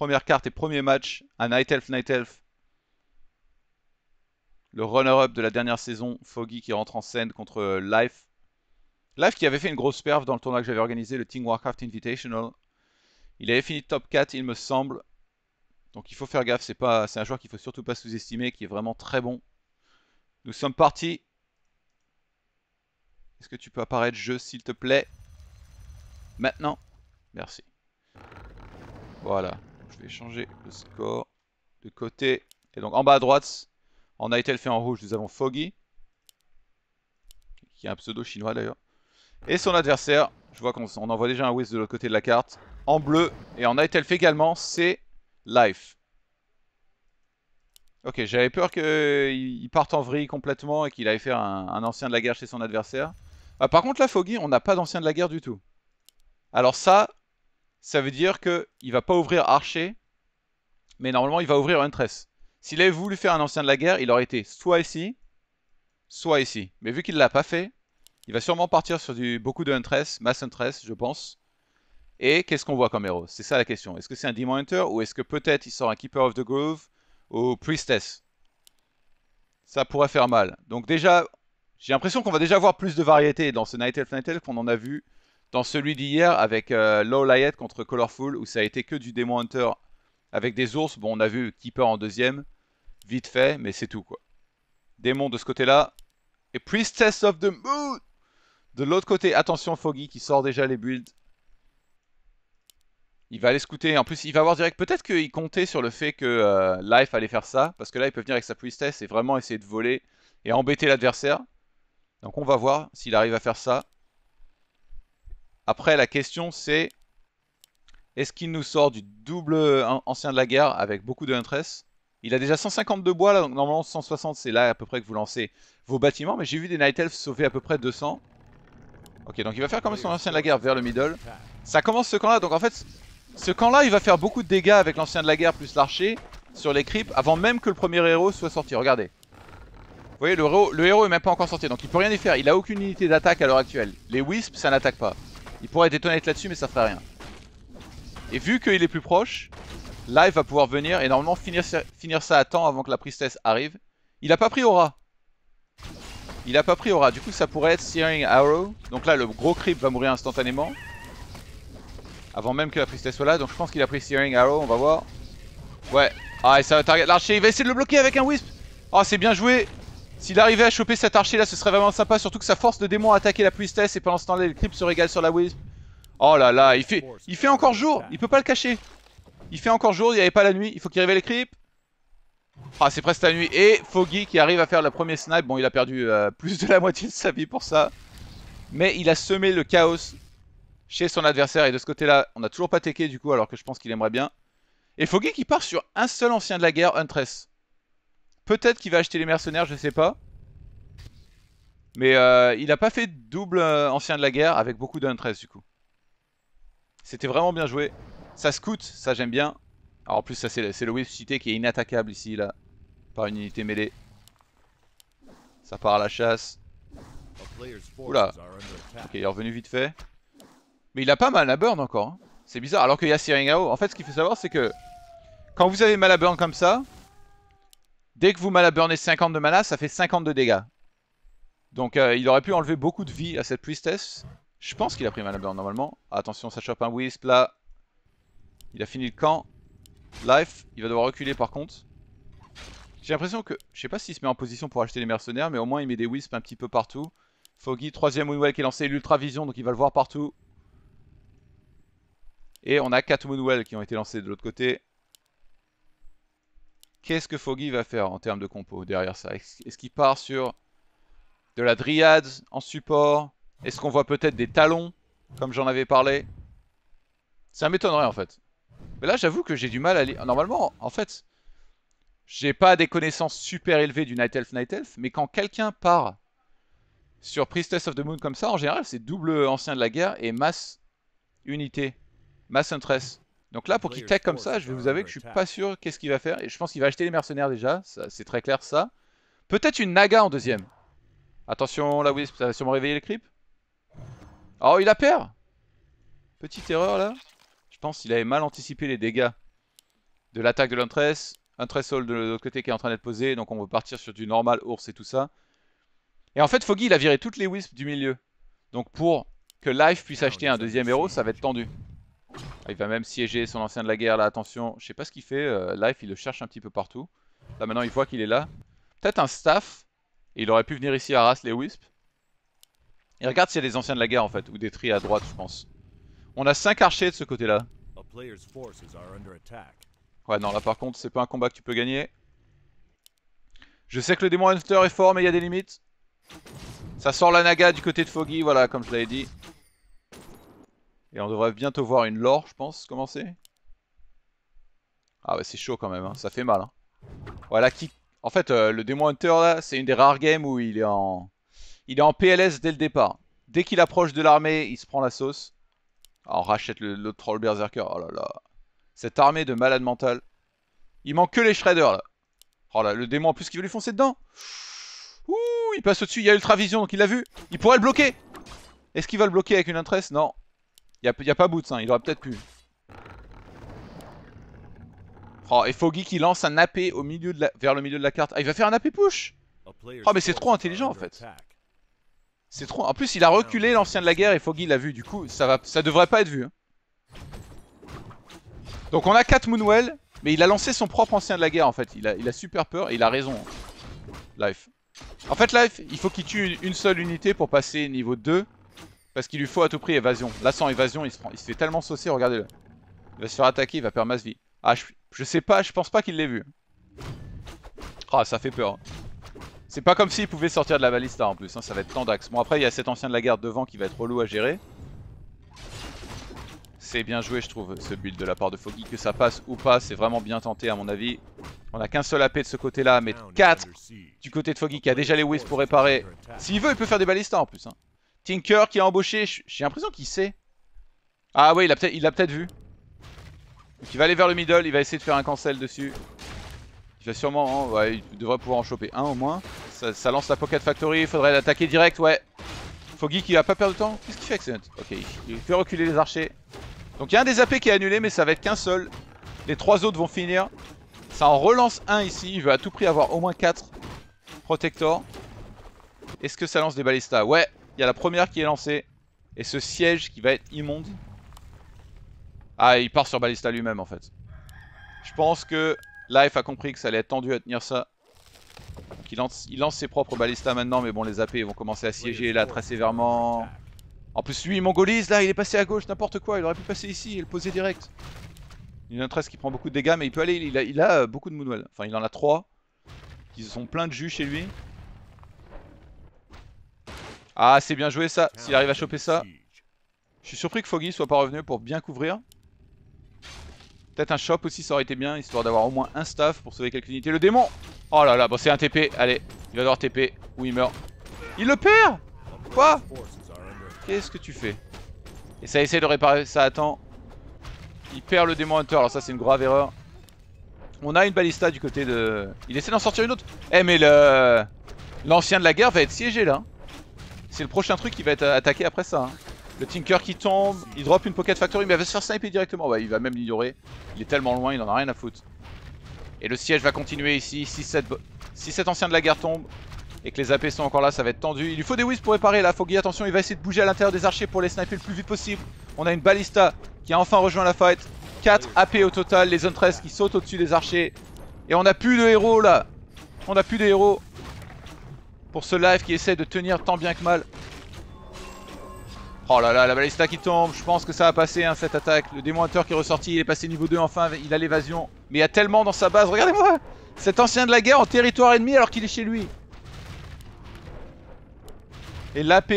Première carte et premier match, à Night Elf, Night Elf. Le runner-up de la dernière saison, Foggy qui rentre en scène contre euh, Life. Life qui avait fait une grosse perf dans le tournoi que j'avais organisé, le Team Warcraft Invitational. Il avait fini top 4, il me semble. Donc il faut faire gaffe, c'est pas, un joueur qu'il faut surtout pas sous-estimer, qui est vraiment très bon. Nous sommes partis. Est-ce que tu peux apparaître jeu, s'il te plaît Maintenant. Merci. Voilà. Je vais changer le score de côté. Et donc en bas à droite, en Night Elf et en rouge, nous avons Foggy, qui est un pseudo chinois d'ailleurs. Et son adversaire, je vois qu'on envoie déjà un whiz de l'autre côté de la carte, en bleu. Et en Night Elf également, c'est Life. Ok, j'avais peur qu'il parte en vrille complètement et qu'il allait faire un, ancien de la guerre chez son adversaire. Ah, par contre, là, Foggy, on n'a pas d'ancien de la guerre du tout. Alors ça, ça veut dire qu'il ne va pas ouvrir archer, mais normalement il va ouvrir huntress. S'il avait voulu faire un ancien de la guerre, il aurait été soit ici, soit ici. Mais vu qu'il ne l'a pas fait, il va sûrement partir sur du, beaucoup de huntress, mass huntress, je pense. Et qu'est-ce qu'on voit comme héros C'est ça la question. Est-ce que c'est un Demon Hunter ou est-ce que peut-être il sort un Keeper of the Grove ou Priestess Ça pourrait faire mal. Donc déjà, j'ai l'impression qu'on va déjà avoir plus de variété dans ce Night Elf Night Elf qu'on en a vu dans celui d'hier avec euh, Low contre Colorful, où ça a été que du démon Hunter avec des ours. Bon, on a vu Keeper en deuxième, vite fait, mais c'est tout quoi. Démon de ce côté-là. Et Priestess of the Moon De l'autre côté, attention Foggy qui sort déjà les builds. Il va aller scouter. En plus, il va voir direct. Peut-être qu'il comptait sur le fait que euh, Life allait faire ça. Parce que là, il peut venir avec sa Priestess et vraiment essayer de voler et embêter l'adversaire. Donc on va voir s'il arrive à faire ça. Après, la question c'est est-ce qu'il nous sort du double ancien de la guerre avec beaucoup de huntress Il a déjà 152 bois là, donc normalement 160 c'est là à peu près que vous lancez vos bâtiments, mais j'ai vu des night elves sauver à peu près 200. Ok, donc il va faire comme même son ancien de la guerre vers le middle. Ça commence ce camp là, donc en fait, ce camp là il va faire beaucoup de dégâts avec l'ancien de la guerre plus l'archer sur les creeps avant même que le premier héros soit sorti, regardez. Vous voyez, le héros, le héros est même pas encore sorti, donc il peut rien y faire. Il a aucune unité d'attaque à l'heure actuelle. Les wisps, ça n'attaque pas. Il pourrait détonner là-dessus, mais ça fera rien. Et vu qu'il est plus proche, là il va pouvoir venir et normalement finir, ça à temps avant que la priestesse arrive. Il a pas pris aura. Il a pas pris aura. Du coup, ça pourrait être Searing Arrow. Donc là, le gros creep va mourir instantanément. Avant même que la priestesse soit là. Donc je pense qu'il a pris Searing Arrow. On va voir. Ouais. Ah, et ça va target l'archer. Il va essayer de le bloquer avec un Wisp. Oh, c'est bien joué. S'il arrivait à choper cet archer là, ce serait vraiment sympa. Surtout que sa force de démon a attaqué la puissance et pendant ce temps-là, le creep se régale sur la wisp. Oh là là, il fait, il fait encore jour, il peut pas le cacher. Il fait encore jour, il n'y avait pas la nuit, il faut qu'il révèle les creeps. Ah, c'est presque la nuit. Et Foggy qui arrive à faire le premier snipe. Bon, il a perdu euh, plus de la moitié de sa vie pour ça. Mais il a semé le chaos chez son adversaire. Et de ce côté-là, on n'a toujours pas teké du coup, alors que je pense qu'il aimerait bien. Et Foggy qui part sur un seul ancien de la guerre, Huntress. Peut-être qu'il va acheter les mercenaires, je sais pas. Mais euh, il a pas fait double euh, ancien de la guerre avec beaucoup d'un 13 du coup. C'était vraiment bien joué. Ça scoute, ça j'aime bien. Alors en plus ça c'est le whiff cité qui est inattaquable ici là. Par une unité mêlée. Ça part à la chasse. Oula. Ok il est revenu vite fait. Mais il a pas mal à burn encore. Hein. C'est bizarre alors qu'il y a Searing En fait ce qu'il faut savoir c'est que quand vous avez mal à burn comme ça, Dès que vous malaburnez 50 de mana, ça fait 50 de dégâts. Donc euh, il aurait pu enlever beaucoup de vie à cette priestess. Je pense qu'il a pris malaburne normalement. Attention, ça chope un Wisp là. Il a fini le camp. Life, il va devoir reculer par contre. J'ai l'impression que, je sais pas s'il se met en position pour acheter les mercenaires, mais au moins il met des Wisps un petit peu partout. Foggy, troisième Moonwell qui est lancé, l'Ultra Vision, donc il va le voir partout. Et on a 4 Moonwell qui ont été lancés de l'autre côté qu'est-ce que Foggy va faire en termes de compo derrière ça Est-ce qu'il part sur de la dryade en support Est-ce qu'on voit peut-être des talons, comme j'en avais parlé Ça m'étonnerait en fait. Mais là, j'avoue que j'ai du mal à lire. Normalement, en fait, j'ai pas des connaissances super élevées du Night Elf, Night Elf, mais quand quelqu'un part sur Priestess of the Moon comme ça, en général, c'est double ancien de la guerre et masse unité, masse huntress. Donc là, pour qu'il tech comme ça, je vais vous avouer que je suis pas sûr qu'est-ce qu'il va faire. Et je pense qu'il va acheter les mercenaires déjà, c'est très clair ça. Peut-être une Naga en deuxième. Attention, la Wisp, ça va sûrement réveiller le creeps. Oh, il a peur Petite erreur là. Je pense qu'il avait mal anticipé les dégâts de l'attaque de l'Untress. Untress Hall de l'autre côté qui est en train d'être posé. Donc on veut partir sur du normal ours et tout ça. Et en fait, Foggy, il a viré toutes les Wisps du milieu. Donc pour que Life puisse acheter un deuxième héros, ça va être tendu. Il va même siéger son ancien de la guerre là, attention, je sais pas ce qu'il fait, euh, Life il le cherche un petit peu partout. Là maintenant il voit qu'il est là. Peut-être un staff, et il aurait pu venir ici à ras les Wisps. Et regarde s'il y a des anciens de la guerre en fait, ou des tri à droite je pense. On a 5 archers de ce côté là. Ouais non là par contre c'est pas un combat que tu peux gagner. Je sais que le démon Hunter est fort mais il y a des limites. Ça sort la naga du côté de Foggy, voilà comme je l'avais dit. Et on devrait bientôt voir une lore, je pense, commencer. Ah bah c'est chaud quand même, hein. ça fait mal. Hein. Voilà qui... En fait, euh, le démon Hunter, là, c'est une des rares games où il est en... Il est en PLS dès le départ. Dès qu'il approche de l'armée, il se prend la sauce. Ah, on rachète le troll berserker. Oh là là. Cette armée de malades mentales. Il manque que les shredders là. Oh là, le démon en plus qui veut lui foncer dedans. Ouh, il passe au-dessus. Il y a vision, donc il l'a vu. Il pourrait le bloquer. Est-ce qu'il va le bloquer avec une intresse Non. Il a, pas Boots, hein. il aurait peut-être pu. Oh, et Foggy qui lance un AP au milieu de la... vers le milieu de la carte. Ah, il va faire un AP push Oh, mais c'est trop intelligent, en fait. C'est trop... En plus, il a reculé l'ancien de la guerre et Foggy l'a vu. Du coup, ça, va... ça devrait pas être vu. Hein. Donc on a 4 Moonwell, mais il a lancé son propre ancien de la guerre, en fait. Il a, super peur et il a raison. Hein. Life. En fait, Life, il faut qu'il tue une seule unité pour passer niveau 2. Parce qu'il lui faut à tout prix évasion. Là, sans évasion, il se, prend... il se fait tellement saucer, regardez-le. Il va se faire attaquer, il va perdre masse vie. Ah, je, je sais pas, je pense pas qu'il l'ait vu. Ah, ça fait peur. Hein. C'est pas comme s'il pouvait sortir de la balista, en plus, hein, ça va être tendax. Bon, après, il y a cet ancien de la garde devant qui va être relou à gérer. C'est bien joué, je trouve, ce build de la part de Foggy. Que ça passe ou pas, c'est vraiment bien tenté, à mon avis. On a qu'un seul AP de ce côté-là, mais 4 du côté de Foggy qui a déjà les whiz pour réparer. S'il veut, il peut faire des balistas en plus. Hein. Tinker qui a embauché, j'ai l'impression qu'il sait. Ah ouais, il l'a peut-être peut vu. Donc il va aller vers le middle, il va essayer de faire un cancel dessus. Il va sûrement, ouais, il devrait pouvoir en choper un au moins. Ça, lance la Pocket Factory, il faudrait l'attaquer direct, ouais. Foggy qui va pas perdre de temps. Qu'est-ce qu'il fait avec Ok, il fait reculer les archers. Donc il y a un des AP qui est annulé, mais ça va être qu'un seul. Les trois autres vont finir. Ça en relance un ici, il veut à tout prix avoir au moins quatre Protector. Est-ce que ça lance des balistas Ouais, il y a la première qui est lancée. Et ce siège qui va être immonde. Ah, il part sur balista lui-même en fait. Je pense que Life a compris que ça allait être tendu à tenir ça. Il lance, il lance ses propres balistas maintenant, mais bon, les AP vont commencer à siéger là très sévèrement. En plus, lui, il mongolise là, il est passé à gauche, n'importe quoi. Il aurait pu passer ici et le poser direct. Il en a 13 qui prend beaucoup de dégâts, mais il peut aller. Il a, euh, beaucoup de moonwell. Enfin, il en a 3 qui sont plein de jus chez lui. Ah, c'est bien joué ça, s'il arrive à choper ça. Ah, Je suis surpris que Foggy soit pas revenu pour bien couvrir. Peut-être un shop aussi, ça aurait été bien, histoire d'avoir au moins un staff pour sauver quelques unités. Le démon Oh là là, bon c'est un TP, allez, il va devoir TP, ou il meurt. Il le perd Quoi Qu'est-ce que tu fais Et ça essaie de réparer, ça attend. Il perd le démon hunter, alors ça c'est une grave erreur. On a une balista du côté de... Il essaie d'en sortir une autre Eh mais le... L'ancien de la guerre va être siégé là c'est le prochain truc qui va être attaqué après ça. Hein. Le Tinker qui tombe, il drop une Pocket Factory, mais il va se faire sniper directement. Ouais, il va même l'ignorer. Il est tellement loin, il en a rien à foutre. Et le siège va continuer ici. Si cet ancien de la guerre tombe et que les AP sont encore là, ça va être tendu. Il lui faut des whiz pour réparer là. Foggy, attention, il va essayer de bouger à l'intérieur des archers pour les sniper le plus vite possible. On a une balista qui a enfin rejoint la fight. 4 AP ah au total, les zone 13 qui sautent au-dessus des archers. Et on a plus de héros là. On a plus de héros pour ce live qui essaie de tenir tant bien que mal. Oh là là, la balista qui tombe, je pense que ça va passer hein, cette attaque. Le démonteur qui est ressorti, il est passé niveau 2 enfin, il a l'évasion. Mais il y a tellement dans sa base, regardez-moi Cet ancien de la guerre en territoire ennemi alors qu'il est chez lui. Et l'AP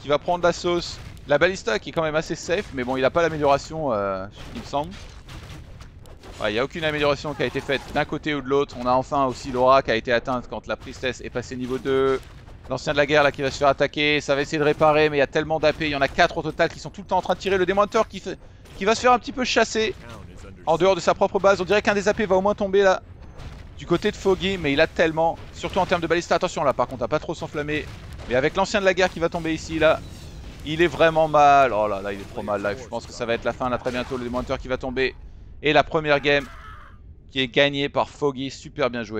qui va prendre la sauce. La balista qui est quand même assez safe, mais bon, il a pas l'amélioration, euh, il me semble. Il n'y a aucune amélioration qui a été faite d'un côté ou de l'autre. On a enfin aussi l'aura qui a été atteinte quand la tristesse est passée niveau 2. L'ancien de la guerre là qui va se faire attaquer, ça va essayer de réparer mais il y a tellement d'AP, il y en a 4 au total qui sont tout le temps en train de tirer le démonteur qui, qui va se faire un petit peu chasser en dehors de sa propre base. On dirait qu'un des AP va au moins tomber là du côté de Foggy mais il a tellement, surtout en termes de balista, attention là par contre à pas trop s'enflammer. Mais avec l'ancien de la guerre qui va tomber ici là, il est vraiment mal. Oh là là il est trop mal là, je pense que ça va être la fin là très bientôt le démonteur qui va tomber. Et la première game qui est gagnée par Foggy, super bien joué.